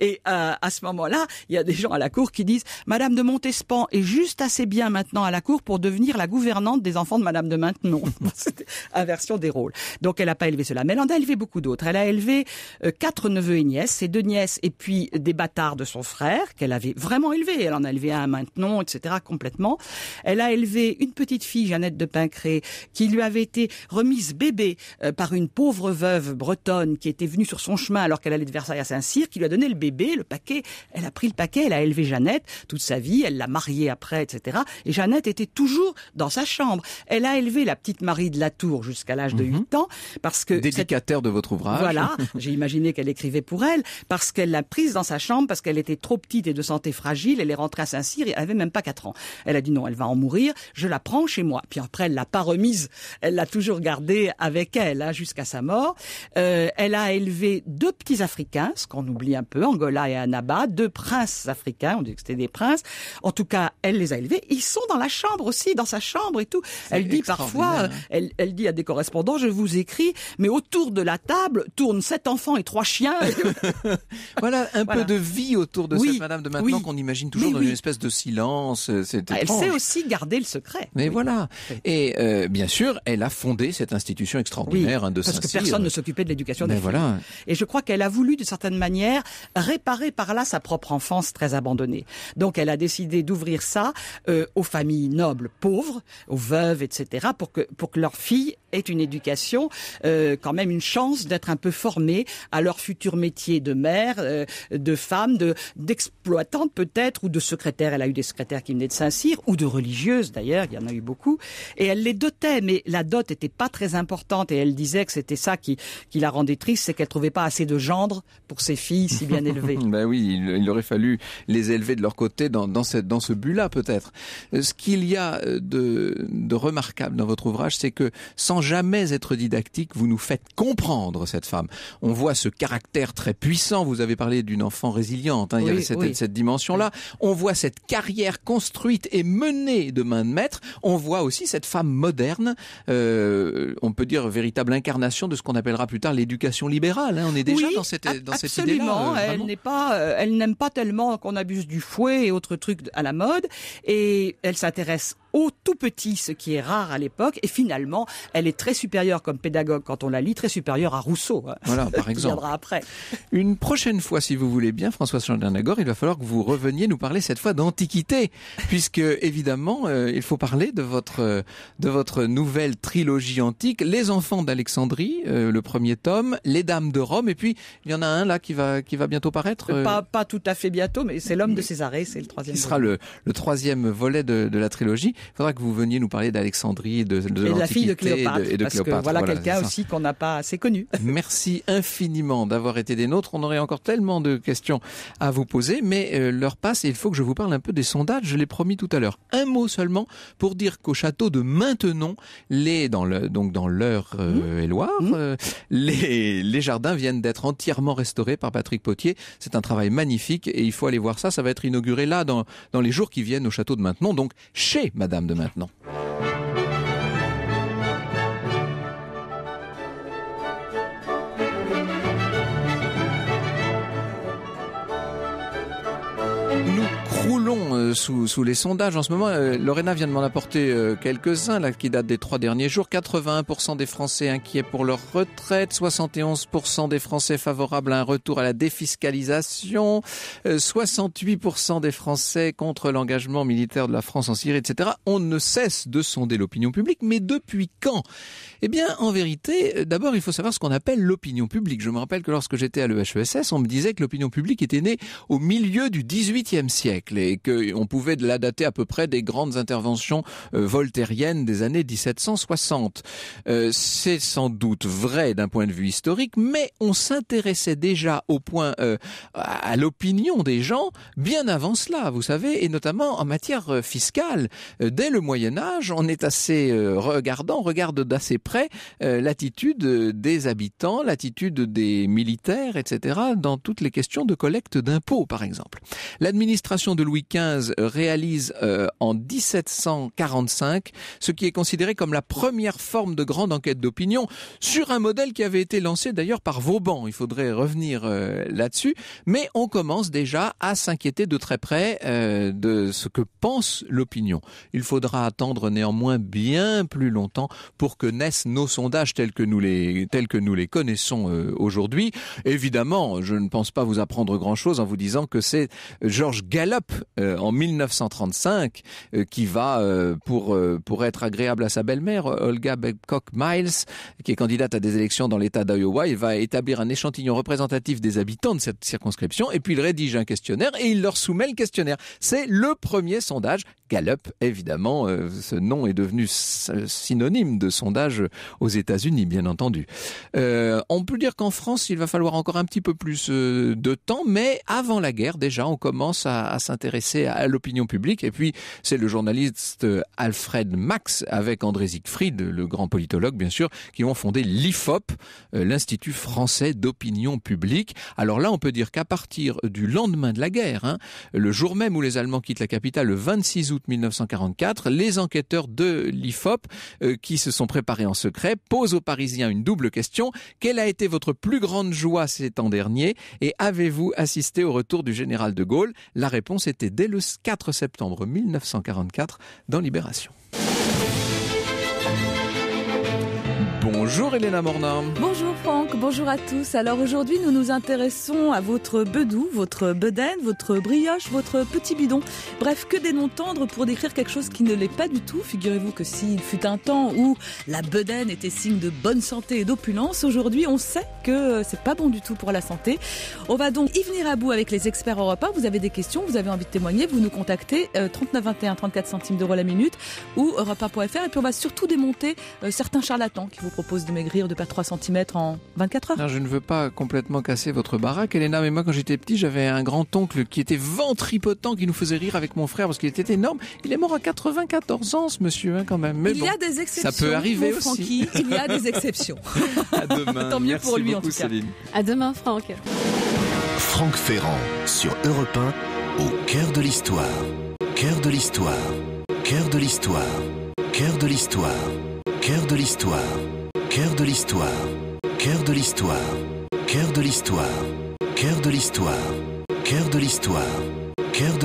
Et euh, à ce moment-là, il y a des gens à la cour qui disent Madame de Montespan est juste assez bien maintenant à la cour pour devenir la gouvernante des enfants de Madame de Maintenon. *laughs* C'était inversion des rôles. Donc elle n'a pas élevé cela, mais elle en a élevé beaucoup d'autres. Elle a élevé euh, quatre neveux et nièces, ses deux nièces et puis des bâtards de son frère qu'elle avait vraiment élevé. Elle en a élevé un à Maintenon, etc. complètement. Elle a élevé une petite fille, Jeannette de Pincré, qui lui avait été remise bébé euh, par une pauvre veuve bretonne qui était venue sur son chemin alors qu'elle allait de Versailles à Saint-Cyr, qui lui a donné le bébé, le paquet, elle a pris le paquet, elle a élevé Jeannette toute sa vie, elle l'a mariée après, etc. Et Jeannette était toujours dans sa chambre. Elle a élevé la petite Marie de la Tour jusqu'à l'âge de 8 mhm. ans parce que... Dédicataire de votre ouvrage. Voilà, *laughs* j'ai imaginé qu'elle écrivait pour elle, parce qu'elle l'a prise dans sa chambre, parce qu'elle était trop petite et de santé fragile, elle est rentrée à Saint-Cyr, elle avait même pas 4 ans. Elle a dit non, elle va en mourir, je la prends chez moi. Puis après, elle l'a pas remise, elle l'a toujours gardée avec elle hein, jusqu'à sa mort. Euh, elle a élevé deux petits Africains, ce qu'on oublie un peu, Angola et Annaba, deux princes africains, on dit que c'était des princes. En tout cas, elle les a élevés. Ils sont dans la chambre aussi, dans sa chambre et tout. Elle dit parfois, elle, dit à des correspondants, je vous écris, mais autour de la table tournent sept enfants et trois chiens. *laughs* voilà un peu de vie autour de cette madame de maintenant qu'on imagine toujours dans une espèce de silence. Euh, elle sait aussi garder le secret. Mais voilà. Et euh, bien sûr, elle a fondé cette institution extraordinaire un hein, de Parce que personne ne s'occupait de l'éducation des voilà. Et je crois qu'elle a voulu, d'une certaine manière, réparer par là sa propre enfance très abandonnée. Donc elle a décidé d'ouvrir ça euh, aux familles nobles, pauvres, aux veuves, etc., pour que pour que leurs filles aient une éducation, euh, quand même une chance d'être un peu formée à leur futur métier de mère, euh, de femme, de d'exploitante peut-être ou de secrétaire. Elle a eu des secrétaires qui venaient de Saint-Cyr ou de religieuses d'ailleurs, il y en a eu beaucoup. Et elle les dotait, mais la dot n'était pas très importante et elle disait que c'était ça qui qui la rendait triste, c'est qu'elle trouvait pas assez de gendre pour ses filles si bien élevées. *laughs* ben oui, il, il, aurait fallu les élever de leur côté dans, dans, cette, dans ce but-là peut-être. Euh, ce qu'il y a euh, de, de remarquable dans votre ouvrage, c'est que sans jamais être didactique, vous nous faites comprendre cette femme. On voit ce caractère très puissant, vous avez parlé d'une enfant résiliente, hein, il y avait cette, cette dimension-là. On voit cette carrière construite et menée de main de maître. On voit aussi cette femme moderne, euh, on peut dire véritable incarnation de ce qu'on appellera plus tard l'éducation libérale. Hein. On est déjà dans cette, dans cette idée-là. Euh, elle n'est pas, elle n'aime pas tellement qu'on abuse du fouet et autres trucs à la mode. Et elle s'intéresse au tout petit, ce qui est rare à l'époque. Et finalement, elle est très supérieure comme pédagogue quand on la lit, très supérieure à Rousseau. Hein. Voilà, par *laughs* exemple. Viendra après. Une prochaine fois, si vous voulez bien, François Chandernagor, il va falloir que vous reveniez nous parler cette fois d'Antiquité, puisque évidemment, euh, il faut parler de votre de votre nouvelle trilogie antique, Les Enfants d'Alexandrie, euh, le premier tome, Les Dames de Rome, et puis il y en a un là qui va qui va bientôt paraître. Euh, pas pas tout à fait bientôt, mais c'est l'homme de Césarée, c'est le troisième. Qui sera le, le troisième volet de la trilogie. Il faudra que vous veniez nous parler d'Alexandrie, de, de, et de la fille de Cléopâtre. et de parce Cléopâtre, que voilà, quelqu'un aussi qu'on n'a pas assez connu. *laughs* Merci infiniment d'avoir été des nôtres. On aurait encore tellement de questions à vous poser, mais euh, l'heure passe et il faut que je vous parle un peu des sondages. Je l'ai promis tout à l'heure. Un mot seulement pour dire qu'au château de Maintenon, les dans le donc dans l'heure euh, et mmh. Loire, mmh. euh, les les jardins viennent d'être entièrement restaurés par Patrick Potier. C'est un travail magnifique et il faut aller voir ça. Ça va être inauguré là dans dans les jours qui viennent au château de Maintenon, donc chez Madame madame de maintenant. sous, les sondages en ce moment. Euh, Lorena vient de m'en apporter euh, quelques-uns, qui datent des trois derniers jours. 81% des Français inquiets pour leur retraite, 71% des Français favorables à un retour à la défiscalisation, 68% euh, des Français contre l'engagement militaire de la France en Syrie, etc. On ne cesse de sonder l'opinion publique, mais depuis quand Eh bien, en vérité, d'abord, il faut savoir ce qu'on appelle l'opinion publique. Je me rappelle que lorsque j'étais à l'EHESS, on me disait que l'opinion publique était née au milieu du 18e siècle et que on pouvait la dater à peu près des grandes interventions euh, voltairiennes des années 1760. Euh, c'est sans doute vrai d'un point de vue historique, mais on s'intéressait déjà au point euh, à l'opinion des gens bien avant cela, vous savez, et notamment en matière fiscale. Dès le Moyen Âge, on est assez regardant, regarde d'assez près l'attitude des habitants, l'attitude des militaires, etc., dans toutes les questions de collecte d'impôts, par exemple. L'administration de Louis XV réalise euh, en 1745 ce qui est considéré comme la première forme de grande enquête d'opinion sur un modèle qui avait été lancé d'ailleurs par Vauban. Il faudrait revenir euh, là-dessus. Mais on commence déjà à s'inquiéter de très près euh, de ce que pense l'opinion. Il faudra attendre néanmoins bien plus longtemps pour que naissent nos sondages tels que nous les, tels que nous les connaissons aujourd'hui. Évidemment, je ne pense pas vous apprendre grand-chose en vous disant que c'est Georges Gallop en 1935 euh, qui va euh, pour euh, pour être agréable à sa belle-mère Olga Babcock Miles qui est candidate à des élections dans l'État d'Iowa il va établir un échantillon représentatif des habitants de cette circonscription et puis il rédige un questionnaire et il leur soumet le questionnaire c'est le premier sondage Gallup, évidemment, euh, ce nom est devenu synonyme de sondage aux États-Unis, bien entendu. Euh, on peut dire qu'en France, il va falloir encore un petit peu plus euh, de temps, mais avant la guerre, déjà, on commence à, s'intéresser à, l'opinion publique. Et puis, c'est le journaliste Alfred Max, avec André Siegfried, le grand politologue, bien sûr, qui ont fondé l'IFOP, l'Institut français d'opinion publique. Alors là, on peut dire qu'à partir du lendemain de la guerre, hein, le jour même où les Allemands quittent la capitale, le 26 août 1944, les enquêteurs de l'IFOP, euh, qui se sont préparés en secret, posent aux Parisiens une double question. Quelle a été votre plus grande joie ces temps derniers et avez-vous assisté au retour du général de Gaulle La réponse était dès le 4 septembre 1944 dans Libération. Bonjour Elena Morna. Bonjour bonjour à tous. Alors aujourd'hui, nous nous intéressons à votre bedou, votre bedaine, votre brioche, votre petit bidon. Bref, que des noms tendres pour décrire quelque chose qui ne l'est pas du tout. Figurez-vous que s'il fut un temps où la bedaine était signe de bonne santé et d'opulence, aujourd'hui, on sait que c'est pas bon du tout pour la santé. On va donc y venir à bout avec les experts au repas Vous avez des questions, vous avez envie de témoigner, vous nous contactez 39 21 34 centimes d'euros la minute ou repas.fr et puis on va surtout démonter euh, certains charlatans qui vous proposent de maigrir de perdre 3 centimètres en 24 heures. je ne veux pas complètement casser votre baraque, Elena, mais moi quand j'étais petit, j'avais un grand-oncle qui était ventripotent, qui nous faisait rire avec mon frère parce qu'il était énorme. Il est mort à 94 ans, ce monsieur, hein, quand même. Mais il y a des exceptions. Ça peut arriver aussi. il y a des exceptions. *laughs* à demain. Tant mieux pour lui, en tout cas. À demain, Franck. Franck Ferrand sur Europe 1, au cœur de l'histoire. Cœur de l'histoire. Cœur de l'histoire. Cœur de l'histoire. Cœur de l'histoire. Cœur de l'histoire. Cœur de l'histoire. Cœur de l'histoire. Cœur de l'histoire. Cœur de l'histoire. Cœur de